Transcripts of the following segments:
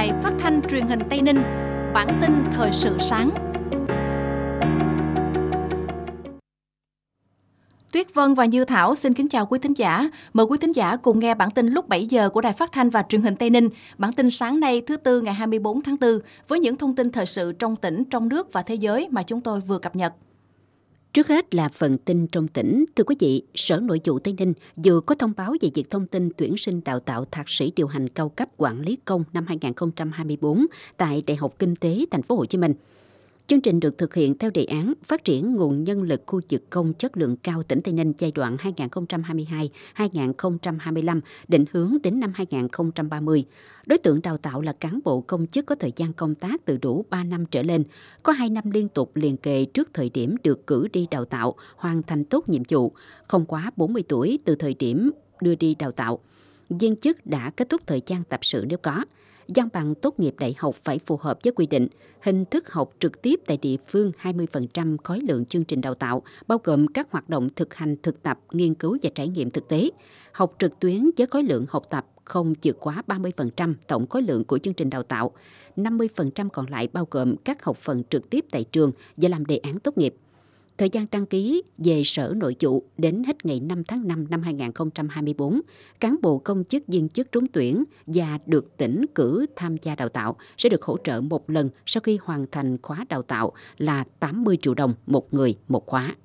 Đài Phát thanh Truyền hình Tây Ninh. Bản tin thời sự sáng. Tuyết Vân và Như Thảo xin kính chào quý thính giả. Mời quý thính giả cùng nghe bản tin lúc 7 giờ của Đài Phát thanh và Truyền hình Tây Ninh. Bản tin sáng nay thứ tư ngày 24 tháng 4 với những thông tin thời sự trong tỉnh, trong nước và thế giới mà chúng tôi vừa cập nhật. Trước hết là phần tin trong tỉnh. Thưa quý vị, Sở Nội vụ Tây Ninh vừa có thông báo về việc thông tin tuyển sinh đào tạo thạc sĩ điều hành cao cấp quản lý công năm 2024 tại Đại học Kinh tế Thành phố Hồ Chí Minh. Chương trình được thực hiện theo đề án phát triển nguồn nhân lực khu vực công chất lượng cao tỉnh Tây Ninh giai đoạn 2022-2025, định hướng đến năm 2030. Đối tượng đào tạo là cán bộ công chức có thời gian công tác từ đủ 3 năm trở lên, có 2 năm liên tục liền kề trước thời điểm được cử đi đào tạo, hoàn thành tốt nhiệm vụ, không quá 40 tuổi từ thời điểm đưa đi đào tạo. Viên chức đã kết thúc thời gian tập sự nếu có văn bằng tốt nghiệp đại học phải phù hợp với quy định hình thức học trực tiếp tại địa phương 20% khối lượng chương trình đào tạo, bao gồm các hoạt động thực hành, thực tập, nghiên cứu và trải nghiệm thực tế. Học trực tuyến với khối lượng học tập không vượt quá 30% tổng khối lượng của chương trình đào tạo. 50% còn lại bao gồm các học phần trực tiếp tại trường và làm đề án tốt nghiệp. Thời gian đăng ký về Sở Nội vụ đến hết ngày 5 tháng 5 năm 2024, cán bộ công chức viên chức trúng tuyển và được tỉnh cử tham gia đào tạo sẽ được hỗ trợ một lần sau khi hoàn thành khóa đào tạo là 80 triệu đồng một người một khóa.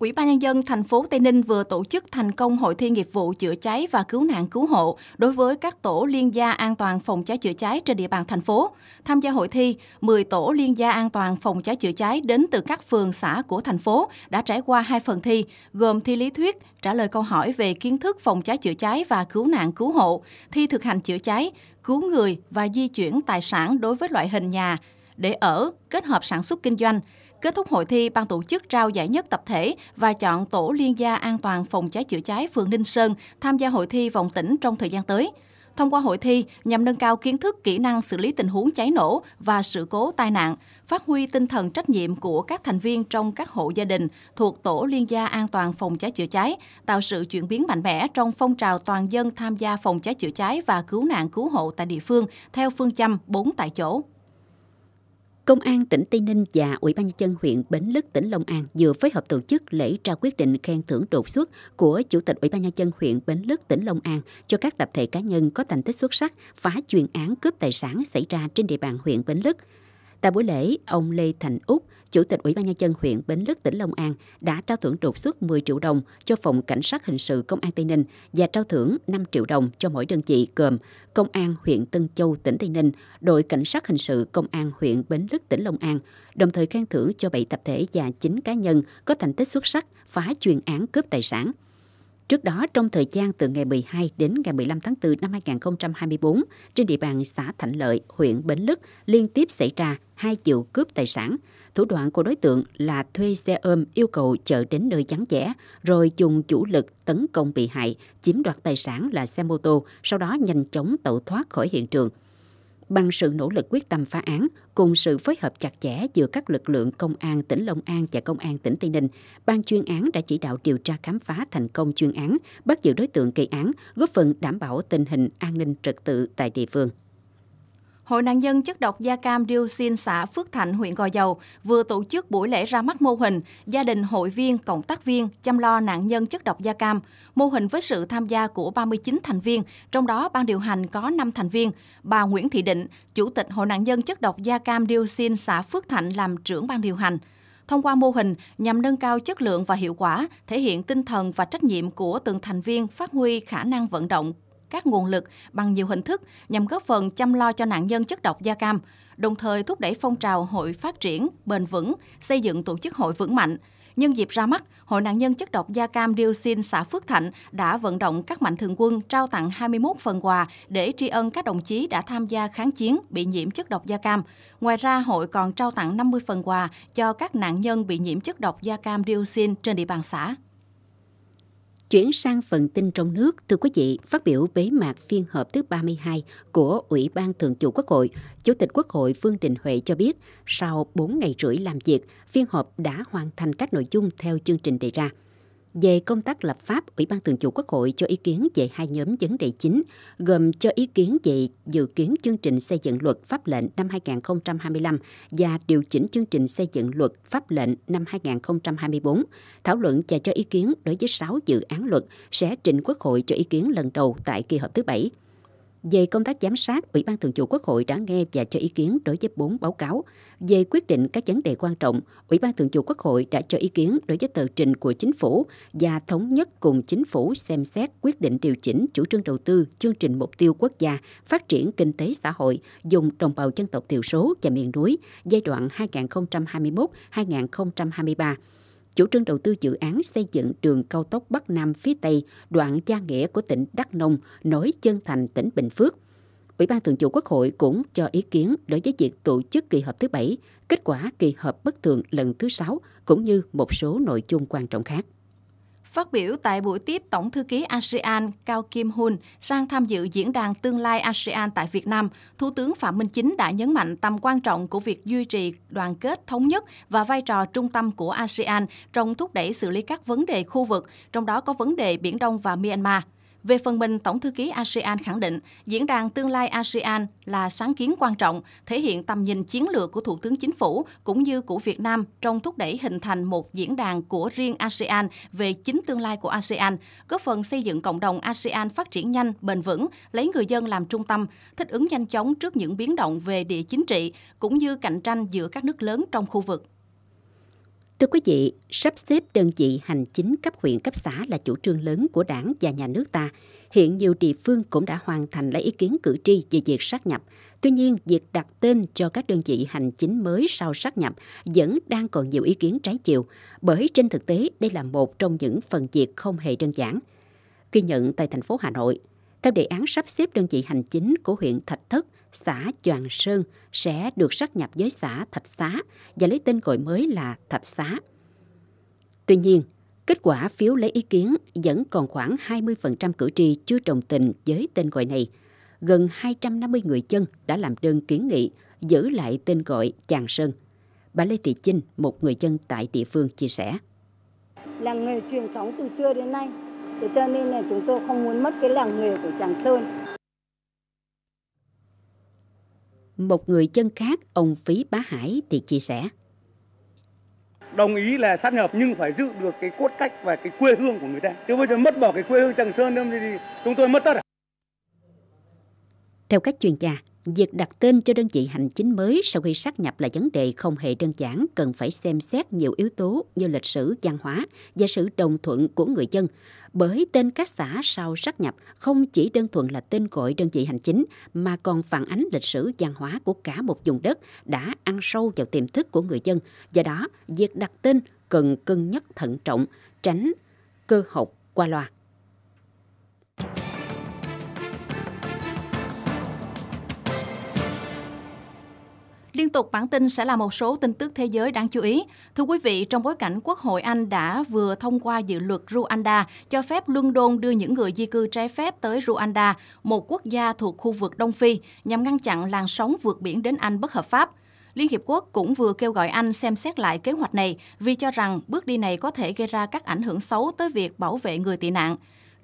Ủy ban nhân dân thành phố Tây Ninh vừa tổ chức thành công hội thi nghiệp vụ chữa cháy và cứu nạn cứu hộ đối với các tổ liên gia an toàn phòng cháy chữa cháy trên địa bàn thành phố. Tham gia hội thi, 10 tổ liên gia an toàn phòng cháy chữa cháy đến từ các phường xã của thành phố đã trải qua hai phần thi, gồm thi lý thuyết trả lời câu hỏi về kiến thức phòng cháy chữa cháy và cứu nạn cứu hộ, thi thực hành chữa cháy, cứu người và di chuyển tài sản đối với loại hình nhà để ở, kết hợp sản xuất kinh doanh. Kết thúc hội thi, ban tổ chức trao giải nhất tập thể và chọn tổ liên gia an toàn phòng cháy chữa cháy phường Ninh Sơn tham gia hội thi vòng tỉnh trong thời gian tới. Thông qua hội thi nhằm nâng cao kiến thức, kỹ năng xử lý tình huống cháy nổ và sự cố tai nạn, phát huy tinh thần trách nhiệm của các thành viên trong các hộ gia đình thuộc tổ liên gia an toàn phòng cháy chữa cháy, tạo sự chuyển biến mạnh mẽ trong phong trào toàn dân tham gia phòng cháy chữa cháy và cứu nạn cứu hộ tại địa phương theo phương châm 4 tại chỗ. Công an tỉnh Tây Ninh và Ủy ban nhân dân huyện Bến Lức tỉnh Long An vừa phối hợp tổ chức lễ trao quyết định khen thưởng đột xuất của Chủ tịch Ủy ban nhân dân huyện Bến Lức tỉnh Long An cho các tập thể cá nhân có thành tích xuất sắc phá chuyên án cướp tài sản xảy ra trên địa bàn huyện Bến Lức. Tại buổi lễ, ông Lê Thành Úc, Chủ tịch Ủy ban Nhân dân huyện Bến Lức, tỉnh Long An đã trao thưởng đột xuất 10 triệu đồng cho Phòng Cảnh sát Hình sự Công an Tây Ninh và trao thưởng 5 triệu đồng cho mỗi đơn vị gồm Công an huyện Tân Châu, tỉnh Tây Ninh, Đội Cảnh sát Hình sự Công an huyện Bến Lức, tỉnh Long An, đồng thời khen thưởng cho 7 tập thể và 9 cá nhân có thành tích xuất sắc phá chuyên án cướp tài sản. Trước đó, trong thời gian từ ngày 12 đến ngày 15 tháng 4 năm 2024, trên địa bàn xã Thạnh Lợi, huyện Bến Lức liên tiếp xảy ra hai vụ cướp tài sản. Thủ đoạn của đối tượng là thuê xe ôm yêu cầu chở đến nơi vắng vẻ, rồi dùng chủ lực tấn công bị hại, chiếm đoạt tài sản là xe mô tô, sau đó nhanh chóng tẩu thoát khỏi hiện trường bằng sự nỗ lực quyết tâm phá án cùng sự phối hợp chặt chẽ giữa các lực lượng công an tỉnh Long An và công an tỉnh Tây Ninh, ban chuyên án đã chỉ đạo điều tra khám phá thành công chuyên án, bắt giữ đối tượng gây án, góp phần đảm bảo tình hình an ninh trật tự tại địa phương. Hội nạn nhân chất độc da cam dioxin xã Phước Thạnh, huyện Gò Dầu vừa tổ chức buổi lễ ra mắt mô hình gia đình hội viên, cộng tác viên chăm lo nạn nhân chất độc da cam. Mô hình với sự tham gia của 39 thành viên, trong đó ban điều hành có 5 thành viên. Bà Nguyễn Thị Định, Chủ tịch Hội nạn nhân chất độc da cam dioxin xã Phước Thạnh làm trưởng ban điều hành. Thông qua mô hình nhằm nâng cao chất lượng và hiệu quả, thể hiện tinh thần và trách nhiệm của từng thành viên phát huy khả năng vận động các nguồn lực bằng nhiều hình thức nhằm góp phần chăm lo cho nạn nhân chất độc da cam, đồng thời thúc đẩy phong trào hội phát triển, bền vững, xây dựng tổ chức hội vững mạnh. Nhân dịp ra mắt, Hội nạn nhân chất độc da cam dioxin xã Phước Thạnh đã vận động các mạnh thường quân trao tặng 21 phần quà để tri ân các đồng chí đã tham gia kháng chiến bị nhiễm chất độc da cam. Ngoài ra, hội còn trao tặng 50 phần quà cho các nạn nhân bị nhiễm chất độc da cam dioxin trên địa bàn xã. Chuyển sang phần tin trong nước, thưa quý vị, phát biểu bế mạc phiên họp thứ 32 của Ủy ban Thường vụ Quốc hội, Chủ tịch Quốc hội Vương Đình Huệ cho biết, sau 4 ngày rưỡi làm việc, phiên họp đã hoàn thành các nội dung theo chương trình đề ra về công tác lập pháp, Ủy ban Thường vụ Quốc hội cho ý kiến về hai nhóm vấn đề chính, gồm cho ý kiến về dự kiến chương trình xây dựng luật pháp lệnh năm 2025 và điều chỉnh chương trình xây dựng luật pháp lệnh năm 2024, thảo luận và cho ý kiến đối với 6 dự án luật sẽ trình Quốc hội cho ý kiến lần đầu tại kỳ họp thứ bảy về công tác giám sát, Ủy ban Thường vụ Quốc hội đã nghe và cho ý kiến đối với 4 báo cáo. Về quyết định các vấn đề quan trọng, Ủy ban Thường vụ Quốc hội đã cho ý kiến đối với tờ trình của chính phủ và thống nhất cùng chính phủ xem xét quyết định điều chỉnh chủ trương đầu tư, chương trình mục tiêu quốc gia phát triển kinh tế xã hội dùng đồng bào dân tộc thiểu số và miền núi giai đoạn 2021-2023 chủ trương đầu tư dự án xây dựng đường cao tốc Bắc Nam phía Tây, đoạn gia nghĩa của tỉnh Đắk Nông, nối chân thành tỉnh Bình Phước. Ủy ban Thường vụ Quốc hội cũng cho ý kiến đối với việc tổ chức kỳ họp thứ bảy, kết quả kỳ họp bất thường lần thứ sáu cũng như một số nội dung quan trọng khác. Phát biểu tại buổi tiếp Tổng thư ký ASEAN Cao Kim Hun sang tham dự diễn đàn tương lai ASEAN tại Việt Nam, Thủ tướng Phạm Minh Chính đã nhấn mạnh tầm quan trọng của việc duy trì đoàn kết thống nhất và vai trò trung tâm của ASEAN trong thúc đẩy xử lý các vấn đề khu vực, trong đó có vấn đề Biển Đông và Myanmar. Về phần mình, Tổng thư ký ASEAN khẳng định diễn đàn tương lai ASEAN là sáng kiến quan trọng, thể hiện tầm nhìn chiến lược của Thủ tướng Chính phủ cũng như của Việt Nam trong thúc đẩy hình thành một diễn đàn của riêng ASEAN về chính tương lai của ASEAN, góp phần xây dựng cộng đồng ASEAN phát triển nhanh, bền vững, lấy người dân làm trung tâm, thích ứng nhanh chóng trước những biến động về địa chính trị cũng như cạnh tranh giữa các nước lớn trong khu vực. Thưa quý vị, sắp xếp đơn vị hành chính cấp huyện cấp xã là chủ trương lớn của đảng và nhà nước ta. Hiện nhiều địa phương cũng đã hoàn thành lấy ý kiến cử tri về việc sát nhập. Tuy nhiên, việc đặt tên cho các đơn vị hành chính mới sau sát nhập vẫn đang còn nhiều ý kiến trái chiều, bởi trên thực tế đây là một trong những phần việc không hề đơn giản. Ghi nhận tại thành phố Hà Nội, theo đề án sắp xếp đơn vị hành chính của huyện Thạch Thất, xã Choàng Sơn sẽ được sát nhập với xã Thạch Xá và lấy tên gọi mới là Thạch Xá. Tuy nhiên, kết quả phiếu lấy ý kiến vẫn còn khoảng 20% cử tri chưa đồng tình với tên gọi này. Gần 250 người dân đã làm đơn kiến nghị giữ lại tên gọi Chàng Sơn. Bà Lê Thị Chinh, một người dân tại địa phương, chia sẻ. Là nghề truyền thống từ xưa đến nay, Thế cho nên là chúng tôi không muốn mất cái làng nghề của Tràng Sơn. Một người chân khác, ông Phí Bá Hải thì chia sẻ. Đồng ý là sát nhập nhưng phải giữ được cái cốt cách và cái quê hương của người ta. Chứ bây giờ mất bỏ cái quê hương Tràng Sơn thì chúng tôi mất tất à. Theo các chuyên gia, Việc đặt tên cho đơn vị hành chính mới sau khi sát nhập là vấn đề không hề đơn giản, cần phải xem xét nhiều yếu tố như lịch sử, văn hóa và sự đồng thuận của người dân. Bởi tên các xã sau sát nhập không chỉ đơn thuần là tên gọi đơn vị hành chính mà còn phản ánh lịch sử văn hóa của cả một vùng đất đã ăn sâu vào tiềm thức của người dân. Do đó, việc đặt tên cần cân nhắc thận trọng, tránh cơ học qua loa. Liên tục bản tin sẽ là một số tin tức thế giới đáng chú ý. Thưa quý vị, trong bối cảnh Quốc hội Anh đã vừa thông qua dự luật Rwanda cho phép London đưa những người di cư trái phép tới Rwanda, một quốc gia thuộc khu vực Đông Phi, nhằm ngăn chặn làn sóng vượt biển đến Anh bất hợp pháp. Liên Hiệp Quốc cũng vừa kêu gọi Anh xem xét lại kế hoạch này vì cho rằng bước đi này có thể gây ra các ảnh hưởng xấu tới việc bảo vệ người tị nạn.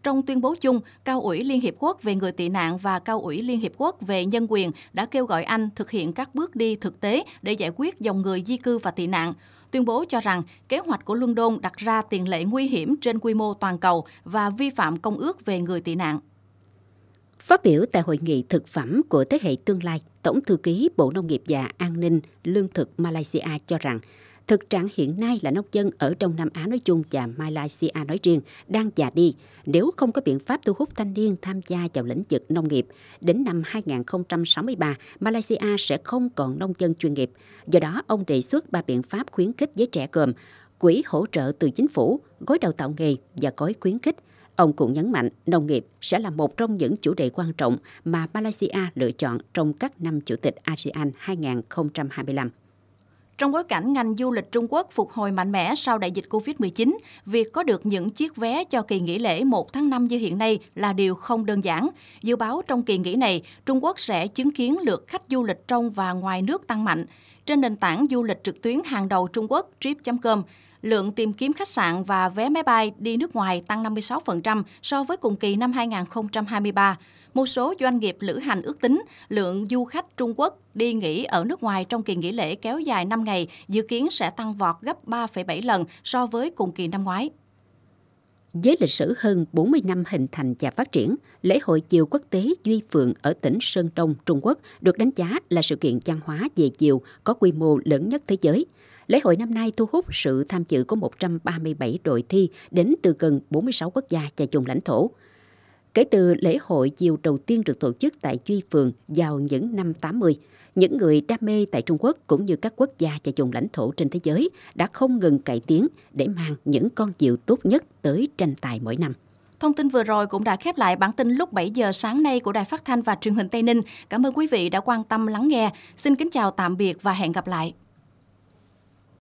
Trong tuyên bố chung, Cao ủy Liên Hiệp Quốc về người tị nạn và Cao ủy Liên Hiệp Quốc về nhân quyền đã kêu gọi Anh thực hiện các bước đi thực tế để giải quyết dòng người di cư và tị nạn. Tuyên bố cho rằng kế hoạch của London đặt ra tiền lệ nguy hiểm trên quy mô toàn cầu và vi phạm Công ước về người tị nạn. Phát biểu tại hội nghị thực phẩm của thế hệ tương lai, Tổng thư ký Bộ Nông nghiệp và An ninh Lương thực Malaysia cho rằng Thực trạng hiện nay là nông dân ở Đông Nam Á nói chung và Malaysia nói riêng đang già đi. Nếu không có biện pháp thu hút thanh niên tham gia vào lĩnh vực nông nghiệp, đến năm 2063, Malaysia sẽ không còn nông dân chuyên nghiệp. Do đó, ông đề xuất ba biện pháp khuyến khích giới trẻ gồm quỹ hỗ trợ từ chính phủ, gói đào tạo nghề và gói khuyến khích. Ông cũng nhấn mạnh nông nghiệp sẽ là một trong những chủ đề quan trọng mà Malaysia lựa chọn trong các năm chủ tịch ASEAN 2025. Trong bối cảnh ngành du lịch Trung Quốc phục hồi mạnh mẽ sau đại dịch Covid-19, việc có được những chiếc vé cho kỳ nghỉ lễ 1 tháng 5 như hiện nay là điều không đơn giản. Dự báo trong kỳ nghỉ này, Trung Quốc sẽ chứng kiến lượt khách du lịch trong và ngoài nước tăng mạnh. Trên nền tảng du lịch trực tuyến hàng đầu Trung Quốc trip.com, lượng tìm kiếm khách sạn và vé máy bay đi nước ngoài tăng 56% so với cùng kỳ năm 2023 một số doanh nghiệp lữ hành ước tính lượng du khách Trung Quốc đi nghỉ ở nước ngoài trong kỳ nghỉ lễ kéo dài 5 ngày dự kiến sẽ tăng vọt gấp 3,7 lần so với cùng kỳ năm ngoái. Với lịch sử hơn 40 năm hình thành và phát triển, lễ hội chiều quốc tế Duy Phượng ở tỉnh Sơn Đông, Trung Quốc được đánh giá là sự kiện văn hóa về chiều có quy mô lớn nhất thế giới. Lễ hội năm nay thu hút sự tham dự của 137 đội thi đến từ gần 46 quốc gia và vùng lãnh thổ. Kể từ lễ hội diều đầu tiên được tổ chức tại Duy Phường vào những năm 80, những người đam mê tại Trung Quốc cũng như các quốc gia và vùng lãnh thổ trên thế giới đã không ngừng cải tiến để mang những con diều tốt nhất tới tranh tài mỗi năm. Thông tin vừa rồi cũng đã khép lại bản tin lúc 7 giờ sáng nay của Đài Phát thanh và Truyền hình Tây Ninh. Cảm ơn quý vị đã quan tâm lắng nghe. Xin kính chào tạm biệt và hẹn gặp lại.